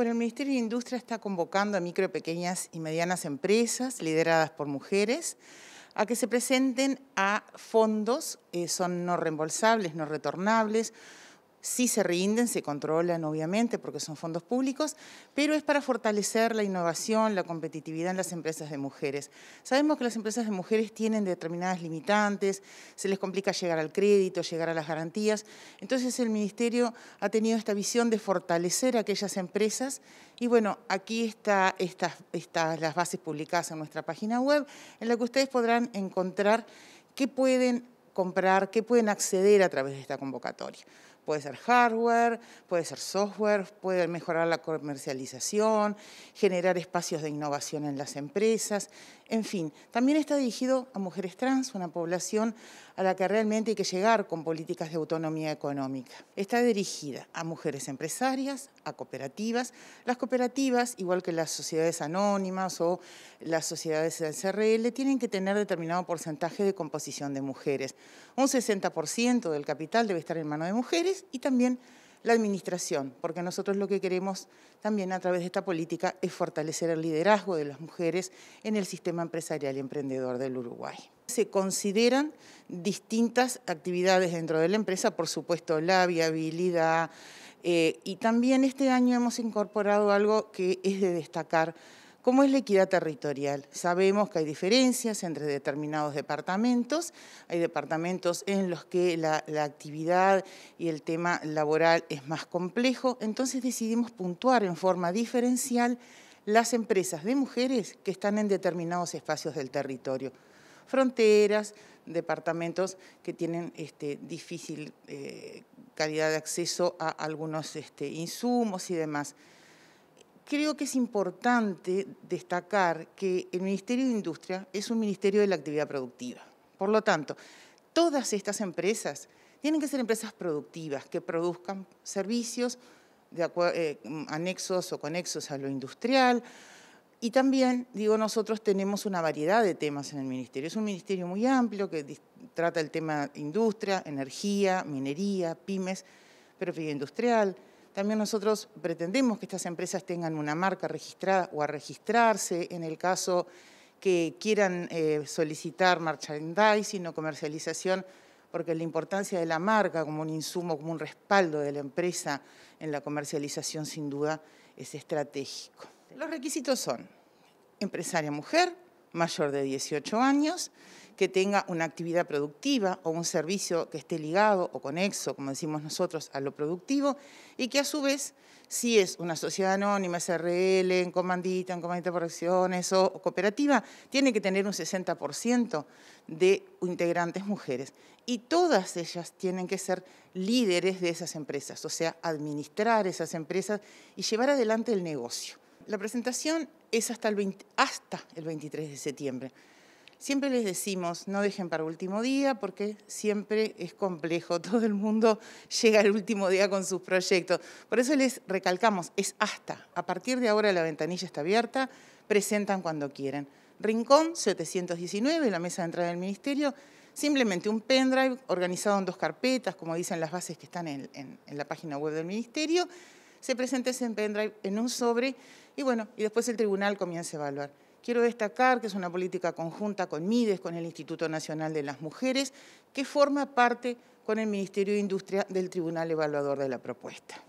Bueno, el Ministerio de Industria está convocando a micro, pequeñas y medianas empresas lideradas por mujeres a que se presenten a fondos, eh, son no reembolsables, no retornables, sí se rinden, se controlan obviamente porque son fondos públicos, pero es para fortalecer la innovación, la competitividad en las empresas de mujeres. Sabemos que las empresas de mujeres tienen determinadas limitantes, se les complica llegar al crédito, llegar a las garantías, entonces el Ministerio ha tenido esta visión de fortalecer aquellas empresas y bueno, aquí están las bases publicadas en nuestra página web en la que ustedes podrán encontrar qué pueden comprar, qué pueden acceder a través de esta convocatoria. Puede ser hardware, puede ser software, puede mejorar la comercialización, generar espacios de innovación en las empresas, en fin. También está dirigido a mujeres trans, una población a la que realmente hay que llegar con políticas de autonomía económica. Está dirigida a mujeres empresarias, a cooperativas. Las cooperativas, igual que las sociedades anónimas o las sociedades del CRL, tienen que tener determinado porcentaje de composición de mujeres. Un 60% del capital debe estar en manos de mujeres y también la administración, porque nosotros lo que queremos también a través de esta política es fortalecer el liderazgo de las mujeres en el sistema empresarial y emprendedor del Uruguay. Se consideran distintas actividades dentro de la empresa, por supuesto la viabilidad, eh, y también este año hemos incorporado algo que es de destacar ¿Cómo es la equidad territorial. Sabemos que hay diferencias entre determinados departamentos, hay departamentos en los que la, actividad y el tema laboral es más complejo, entonces decidimos puntuar en forma diferencial las empresas de mujeres que están en determinados espacios del territorio. Fronteras, departamentos que tienen este, difícil eh, calidad de acceso a algunos este, insumos y demás creo que es importante destacar que el Ministerio de Industria es un ministerio de la actividad productiva. Por lo tanto, todas estas empresas tienen que ser empresas productivas, que produzcan servicios eh, anexos o conexos a lo industrial. Y también, digo, nosotros tenemos una variedad de temas en el ministerio. Es un ministerio muy amplio que trata el tema industria, energía, minería, pymes, propiedad industrial, también nosotros pretendemos que estas empresas tengan una marca registrada o a registrarse en el caso que quieran eh, solicitar merchandising o comercialización, porque la importancia de la marca como un insumo, como un respaldo de la empresa en la comercialización sin duda es estratégico. Los requisitos son empresaria mujer, mayor de 18 años que tenga una actividad productiva o un servicio que esté ligado o conexo, como decimos nosotros, a lo productivo y que a su vez, si es una sociedad anónima, SRL, en comandita, en comandita por acciones o, cooperativa, tiene que tener un 60% de integrantes mujeres. Y todas ellas tienen que ser líderes de esas empresas, o sea, administrar esas empresas y llevar adelante el negocio. La presentación es hasta el 23 de septiembre. Siempre les decimos, no dejen para último día, porque siempre es complejo. Todo el mundo llega al último día con sus proyectos. Por eso les recalcamos, es hasta. A partir de ahora la ventanilla está abierta, presentan cuando quieran. Rincón 719, la mesa de entrada del ministerio, simplemente un pendrive organizado en dos carpetas, como dicen las bases que están en, en, la página web del ministerio, se presenta ese pendrive en un sobre y bueno, y después el tribunal comienza a evaluar. Quiero destacar que es una política conjunta con MIDES, con el Instituto Nacional de las Mujeres, que forma parte con el Ministerio de Industria del Tribunal Evaluador de la Propuesta.